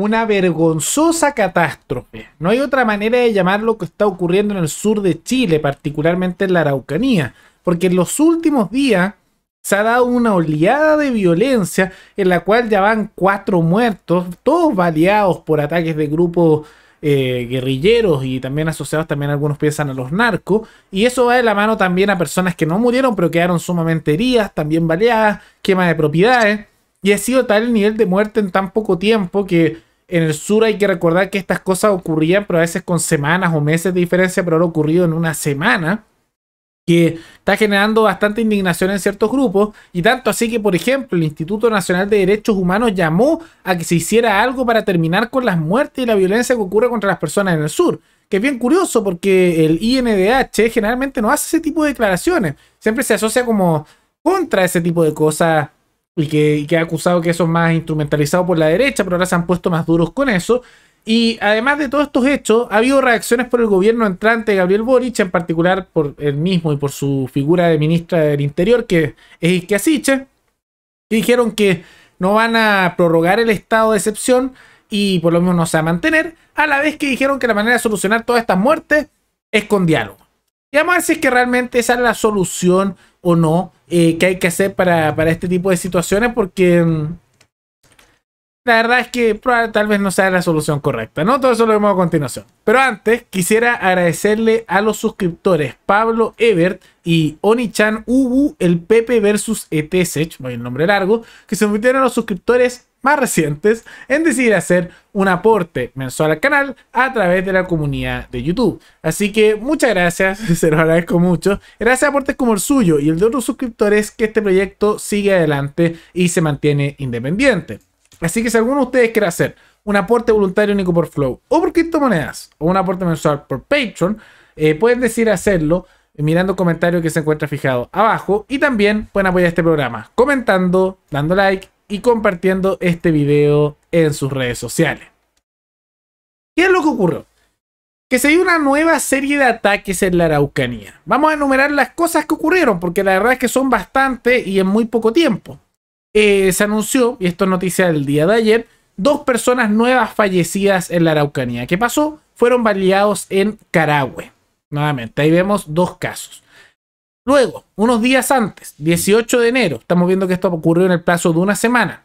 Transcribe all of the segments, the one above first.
una vergonzosa catástrofe. No hay otra manera de llamar lo que está ocurriendo en el sur de Chile, particularmente en la Araucanía, porque en los últimos días se ha dado una oleada de violencia en la cual ya van cuatro muertos, todos baleados por ataques de grupos eh, guerrilleros y también asociados, también algunos piensan a los narcos. Y eso va de la mano también a personas que no murieron, pero quedaron sumamente heridas, también baleadas, quema de propiedades. Y ha sido tal el nivel de muerte en tan poco tiempo que en el sur hay que recordar que estas cosas ocurrían, pero a veces con semanas o meses de diferencia, pero ahora ocurrido en una semana, que está generando bastante indignación en ciertos grupos, y tanto así que, por ejemplo, el Instituto Nacional de Derechos Humanos llamó a que se hiciera algo para terminar con las muertes y la violencia que ocurre contra las personas en el sur que es bien curioso porque el INDH generalmente no hace ese tipo de declaraciones. Siempre se asocia como contra ese tipo de cosas y que, ha acusado que eso es más instrumentalizado por la derecha, pero ahora se han puesto más duros con eso. Y además de todos estos hechos, ha habido reacciones por el gobierno entrante de Gabriel Boric, en particular por él mismo y por su figura de ministra del Interior, que es asiche que dijeron que no van a prorrogar el estado de excepción y por lo menos no se va a mantener, a la vez que dijeron que la manera de solucionar todas estas muertes es con diálogo. Y vamos si es que realmente esa es la solución o no eh, ¿Qué hay que hacer para, este tipo de situaciones porque mm, la verdad es que tal vez no sea la solución correcta, ¿no? Todo eso lo vemos a continuación. Pero antes, quisiera agradecerle a los suscriptores Pablo Ebert y Onichan Ubu, el Pepe versus ETSH, el nombre largo, que se a los suscriptores más recientes en decidir hacer un aporte mensual al canal a través de la comunidad de YouTube. Así que muchas gracias, se lo agradezco mucho. Gracias a aportes como el suyo y el de otros suscriptores que este proyecto sigue adelante y se mantiene independiente. Así que si alguno de ustedes quiere hacer un aporte voluntario único por Flow o por criptomonedas o un aporte mensual por Patreon, eh, pueden decidir hacerlo mirando el comentario que se encuentra fijado abajo y también pueden apoyar este programa comentando, dando like y compartiendo este video en sus redes sociales. ¿Qué es lo que ocurrió? Que se dio una nueva serie de ataques en la Araucanía. Vamos a enumerar las cosas que ocurrieron, porque la verdad es que son bastante y en muy poco tiempo. Eh, se anunció, y esto es noticia del día de ayer, dos personas nuevas fallecidas en la Araucanía. ¿Qué pasó? Fueron baleados en Carahue. Nuevamente, ahí vemos dos casos. Luego, unos días antes, 18 de enero, estamos viendo que esto ocurrió en el plazo de una semana.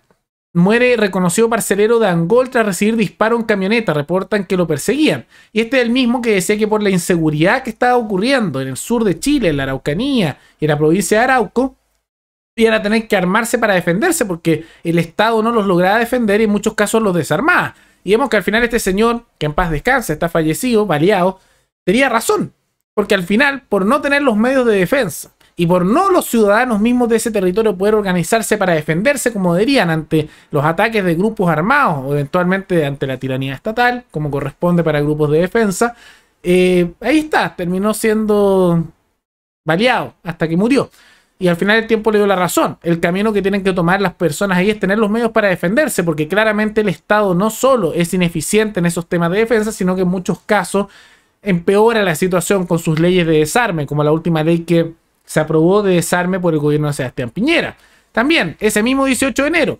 Muere reconocido parcelero de Angol tras recibir disparo en camioneta. Reportan que lo perseguían. Y este es el mismo que decía que por la inseguridad que estaba ocurriendo en el sur de Chile, en la Araucanía y en la provincia de Arauco, iban a tener que armarse para defenderse porque el Estado no los lograba defender y en muchos casos los desarmaba. Y vemos que al final este señor, que en paz descansa, está fallecido, baleado, tenía razón. Porque al final, por no tener los medios de defensa y por no los ciudadanos mismos de ese territorio poder organizarse para defenderse como deberían ante los ataques de grupos armados o eventualmente ante la tiranía estatal, como corresponde para grupos de defensa, eh, ahí está, terminó siendo baleado hasta que murió. Y al final el tiempo le dio la razón. El camino que tienen que tomar las personas ahí es tener los medios para defenderse, porque claramente el Estado no solo es ineficiente en esos temas de defensa, sino que en muchos casos empeora la situación con sus leyes de desarme, como la última ley que se aprobó de desarme por el gobierno de Sebastián Piñera. También, ese mismo 18 de enero,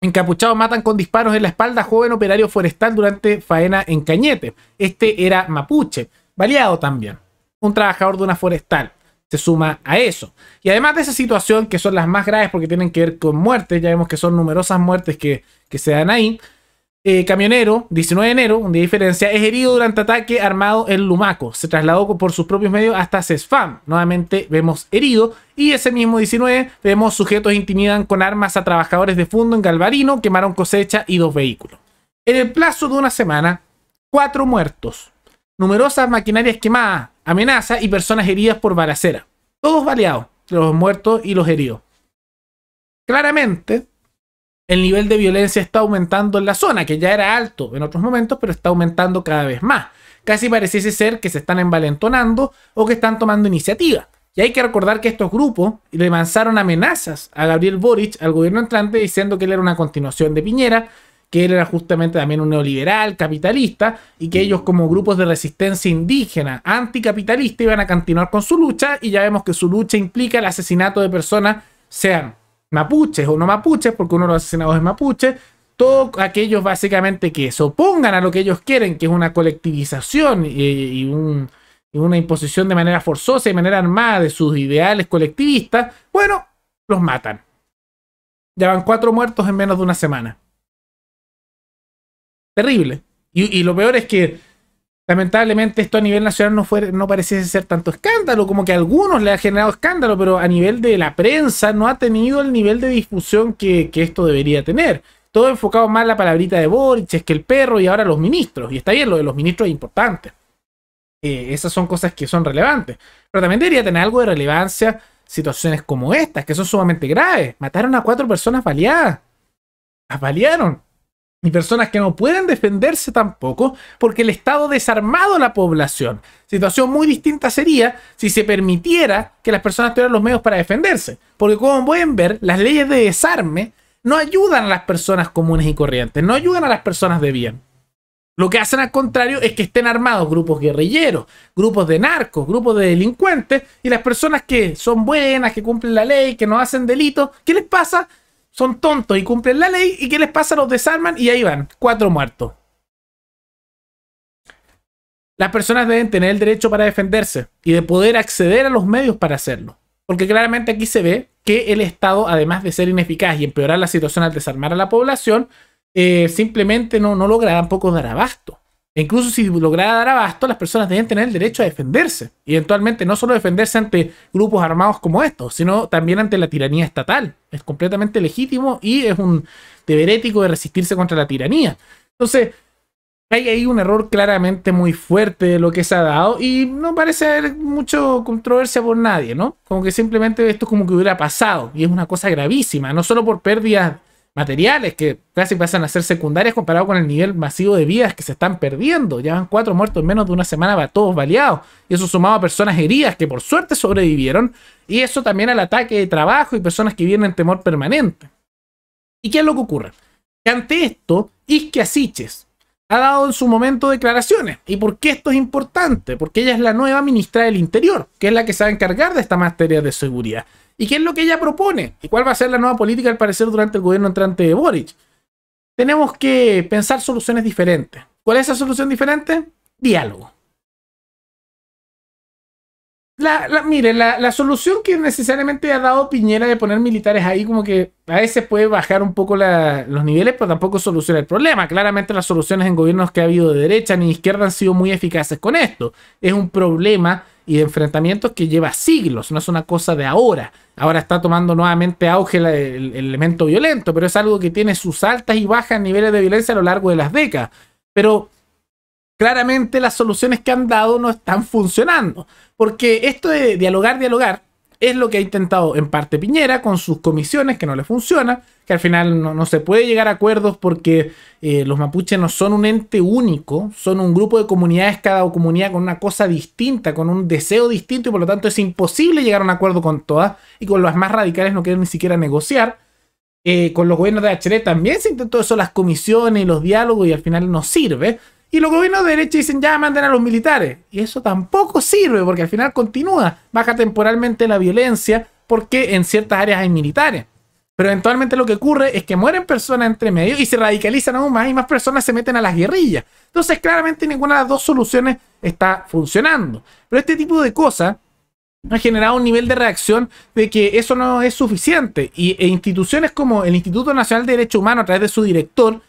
encapuchados matan con disparos en la espalda a joven operario forestal durante faena en Cañete. Este era mapuche, baleado también, un trabajador de una forestal. Se suma a eso. Y además de esa situación, que son las más graves porque tienen que ver con muertes, ya vemos que son numerosas muertes que, que se dan ahí, eh, camionero, 19 de enero, un día de diferencia, es herido durante ataque armado en Lumaco. Se trasladó por sus propios medios hasta CESFAM. Nuevamente vemos herido. Y ese mismo 19 vemos sujetos intimidan con armas a trabajadores de fondo en Galvarino, quemaron cosecha y dos vehículos. En el plazo de una semana, cuatro muertos, numerosas maquinarias quemadas, amenazas y personas heridas por balacera. Todos baleados, los muertos y los heridos. Claramente, el nivel de violencia está aumentando en la zona, que ya era alto en otros momentos, pero está aumentando cada vez más. Casi pareciese ser que se están envalentonando o que están tomando iniciativa. Y hay que recordar que estos grupos le lanzaron amenazas a Gabriel Boric, al gobierno entrante, diciendo que él era una continuación de Piñera, que él era justamente también un neoliberal, capitalista, y que ellos como grupos de resistencia indígena, anticapitalista, iban a continuar con su lucha, y ya vemos que su lucha implica el asesinato de personas, sean mapuches o no mapuches, porque uno de los asesinados es mapuche, todos aquellos básicamente que se opongan a lo que ellos quieren, que es una colectivización y, una imposición de manera forzosa y de manera armada de sus ideales colectivistas, bueno, los matan. llevan cuatro muertos en menos de una semana. Terrible. y lo peor es que Lamentablemente esto a nivel nacional no, fue, no pareciese ser tanto escándalo, como que a algunos le ha generado escándalo, pero a nivel de la prensa no ha tenido el nivel de difusión que, esto debería tener. Todo enfocado más la palabrita de Boric, es que el perro y ahora los ministros. Y está bien, lo de los ministros es importante. Eh, esas son cosas que son relevantes. Pero también debería tener algo de relevancia situaciones como estas, que son sumamente graves. Mataron a cuatro personas baleadas. Las balearon y personas que no pueden defenderse tampoco porque el Estado desarmado a la población. Situación muy distinta sería si se permitiera que las personas tuvieran los medios para defenderse, porque como pueden ver, las leyes de desarme no ayudan a las personas comunes y corrientes, no ayudan a las personas de bien. Lo que hacen al contrario es que estén armados grupos guerrilleros, grupos de narcos, grupos de delincuentes y las personas que son buenas, que cumplen la ley, que no hacen delito ¿qué les pasa? son tontos y cumplen la ley. ¿Y qué les pasa? Los desarman y ahí van, cuatro muertos. Las personas deben tener el derecho para defenderse y de poder acceder a los medios para hacerlo. Porque claramente aquí se ve que el Estado, además de ser ineficaz y empeorar la situación al desarmar a la población, eh, simplemente no, logrará logra tampoco dar abasto incluso si lograra dar abasto, las personas deben tener el derecho a defenderse. eventualmente no solo defenderse ante grupos armados como estos, sino también ante la tiranía estatal. Es completamente legítimo y es un deber ético de resistirse contra la tiranía. Entonces, hay ahí un error claramente muy fuerte de lo que se ha dado y no parece haber mucha controversia por nadie, ¿no? Como que simplemente esto es como que hubiera pasado y es una cosa gravísima, no solo por pérdidas materiales que casi pasan a ser secundarias comparado con el nivel masivo de vidas que se están perdiendo. Ya van cuatro muertos en menos de una semana va todos baleados. Y eso sumado a personas heridas que por suerte sobrevivieron. Y eso también al ataque de trabajo y personas que vienen en temor permanente. ¿Y qué es lo que ocurre? Que ante esto, Isque Asiches, ha dado en su momento declaraciones. ¿Y por qué esto es importante? Porque ella es la nueva ministra del Interior, que es la que se va a encargar de esta materia de seguridad. ¿Y qué es lo que ella propone? ¿Y cuál va a ser la nueva política, al parecer, durante el gobierno entrante de Boric? Tenemos que pensar soluciones diferentes. ¿Cuál es esa solución diferente? Diálogo. La, la, mire, la, solución que necesariamente ha dado Piñera de poner militares ahí, como que a veces puede bajar un poco los niveles, pero tampoco soluciona el problema. Claramente las soluciones en gobiernos que ha habido de derecha ni izquierda han sido muy eficaces con esto. Es un problema y de enfrentamientos que lleva siglos, no es una cosa de ahora. Ahora está tomando nuevamente auge el, el elemento violento, pero es algo que tiene sus altas y bajas niveles de violencia a lo largo de las décadas. Pero claramente las soluciones que han dado no están funcionando. Porque esto de dialogar, dialogar, es lo que ha intentado en parte Piñera con sus comisiones, que no le funciona, que al final no, se puede llegar a acuerdos porque eh, los mapuches no son un ente único, son un grupo de comunidades, cada comunidad con una cosa distinta, con un deseo distinto y por lo tanto es imposible llegar a un acuerdo con todas y con las más radicales no quieren ni siquiera negociar. Eh, con los gobiernos de HL también se intentó eso, las comisiones y los diálogos y al final no sirve. Y los gobiernos de derecha dicen, ya manden a los militares. Y eso tampoco sirve, porque al final continúa, baja temporalmente la violencia, porque en ciertas áreas hay militares. Pero eventualmente lo que ocurre es que mueren personas entre medio y se radicalizan aún más y más personas se meten a las guerrillas. Entonces, claramente ninguna de las dos soluciones está funcionando. Pero este tipo de cosas ha generado un nivel de reacción de que eso no es suficiente. Y, e instituciones como el Instituto Nacional de Derecho Humano a través de su director,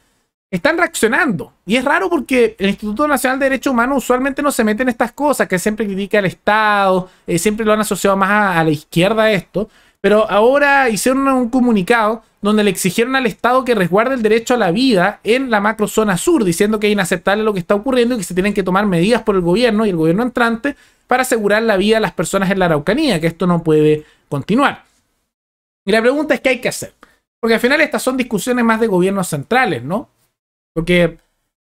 están reaccionando. Y es raro porque el Instituto Nacional de Derecho Humano usualmente no se mete en estas cosas, que siempre critica al Estado, eh, siempre lo han asociado más a, la izquierda esto. Pero ahora hicieron un comunicado donde le exigieron al Estado que resguarde el derecho a la vida en la macrozona sur, diciendo que es inaceptable lo que está ocurriendo y que se tienen que tomar medidas por el gobierno y el gobierno entrante para asegurar la vida de las personas en la Araucanía, que esto no puede continuar. Y la pregunta es qué hay que hacer. Porque al final estas son discusiones más de gobiernos centrales, ¿no? Porque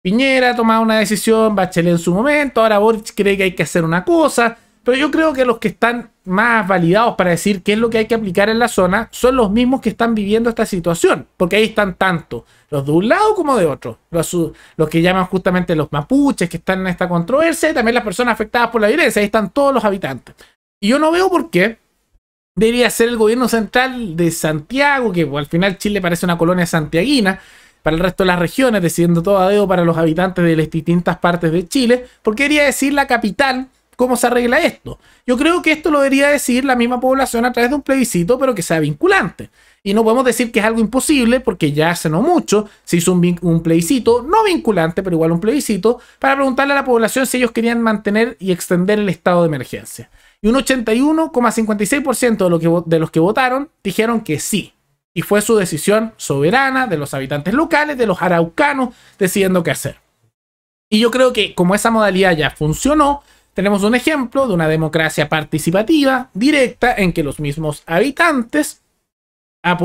Piñera ha tomado una decisión, Bachelet en su momento, ahora Boric cree que hay que hacer una cosa, pero yo creo que los que están más validados para decir qué es lo que hay que aplicar en la zona son los mismos que están viviendo esta situación, porque ahí están tanto los de un lado como de otro, los, que llaman justamente los mapuches que están en esta controversia y también las personas afectadas por la violencia, ahí están todos los habitantes. Y yo no veo por qué debería ser el gobierno central de Santiago, que al final Chile parece una colonia santiaguina, para el resto de las regiones, decidiendo todo a dedo para los habitantes de las distintas partes de Chile, porque quería decir la capital cómo se arregla esto. Yo creo que esto lo debería decir la misma población a través de un plebiscito, pero que sea vinculante. Y no podemos decir que es algo imposible, porque ya hace no mucho se hizo un, plebiscito, no vinculante, pero igual un plebiscito, para preguntarle a la población si ellos querían mantener y extender el estado de emergencia. Y un 81,56% de, de los que votaron dijeron que sí y fue su decisión soberana de los habitantes locales, de los araucanos, decidiendo qué hacer. Y yo creo que como esa modalidad ya funcionó, tenemos un ejemplo de una democracia participativa, directa, en que los mismos habitantes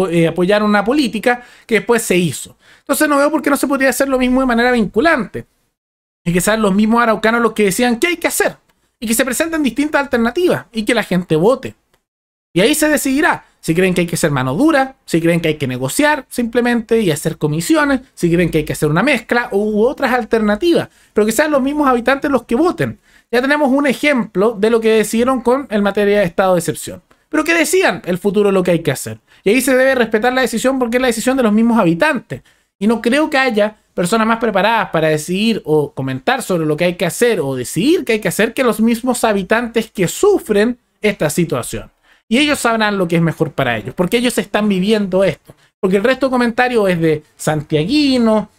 eh, apoyaron una política que después se hizo. Entonces no veo por qué no se podría hacer lo mismo de manera vinculante. Y que sean los mismos araucanos los que decían qué hay que hacer. Y que se presenten distintas alternativas y que la gente vote. Y ahí se decidirá si creen que hay que ser mano dura, si creen que hay que negociar simplemente y hacer comisiones, si creen que hay que hacer una mezcla u otras alternativas, pero que sean los mismos habitantes los que voten. Ya tenemos un ejemplo de lo que decidieron con el materia de estado de excepción. Pero que decían el futuro lo que hay que hacer. Y ahí se debe respetar la decisión porque es la decisión de los mismos habitantes. Y no creo que haya personas más preparadas para decidir o comentar sobre lo que hay que hacer o decidir que hay que hacer que los mismos habitantes que sufren esta situación. Y ellos sabrán lo que es mejor para ellos, porque ellos están viviendo esto. Porque el resto de comentarios es de santiaguino,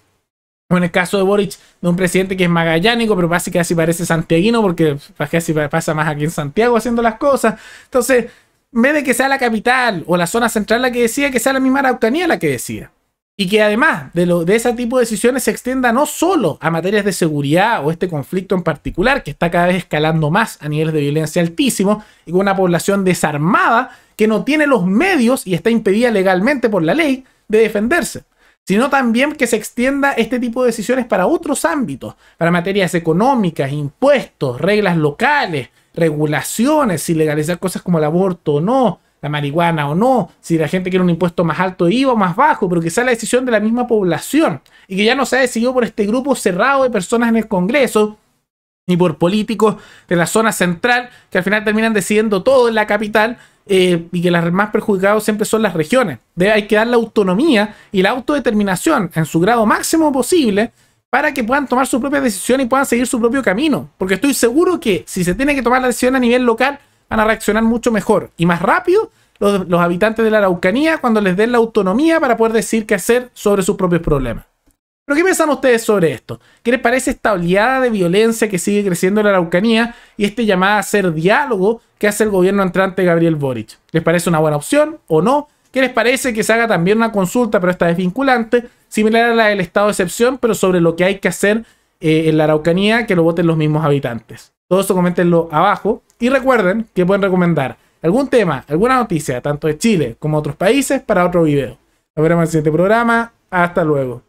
o en el caso de Boric, de un presidente que es magallánico, pero básicamente así parece santiaguino, porque casi pasa más aquí en Santiago haciendo las cosas. Entonces, en vez de que sea la capital o la zona central la que decía, que sea la misma Araucanía la que decía y que además de, lo, de ese tipo de decisiones se extienda no solo a materias de seguridad o este conflicto en particular, que está cada vez escalando más a niveles de violencia altísimos y con una población desarmada que no tiene los medios y está impedida legalmente por la ley de defenderse, sino también que se extienda este tipo de decisiones para otros ámbitos, para materias económicas, impuestos, reglas locales, regulaciones, si legalizar cosas como el aborto o no, la marihuana o no, si la gente quiere un impuesto más alto de IVA o más bajo, pero que sea la decisión de la misma población y que ya no sea decidido por este grupo cerrado de personas en el Congreso ni por políticos de la zona central que al final terminan decidiendo todo en la capital eh, y que las más perjudicadas siempre son las regiones. hay que dar la autonomía y la autodeterminación en su grado máximo posible para que puedan tomar su propia decisión y puedan seguir su propio camino. Porque estoy seguro que si se tiene que tomar la decisión a nivel local, van a reaccionar mucho mejor y más rápido los, habitantes de la Araucanía cuando les den la autonomía para poder decir qué hacer sobre sus propios problemas. ¿Pero qué piensan ustedes sobre esto? ¿Qué les parece esta oleada de violencia que sigue creciendo en la Araucanía y este llamado a hacer diálogo que hace el gobierno entrante Gabriel Boric? ¿Les parece una buena opción o no? ¿Qué les parece que se haga también una consulta, pero esta vez vinculante, similar a la del estado de excepción, pero sobre lo que hay que hacer eh, en la Araucanía, que lo voten los mismos habitantes? Todo eso coméntenlo abajo. Y recuerden que pueden recomendar algún tema, alguna noticia, tanto de Chile como otros países, para otro video. Nos vemos en el siguiente programa. Hasta luego.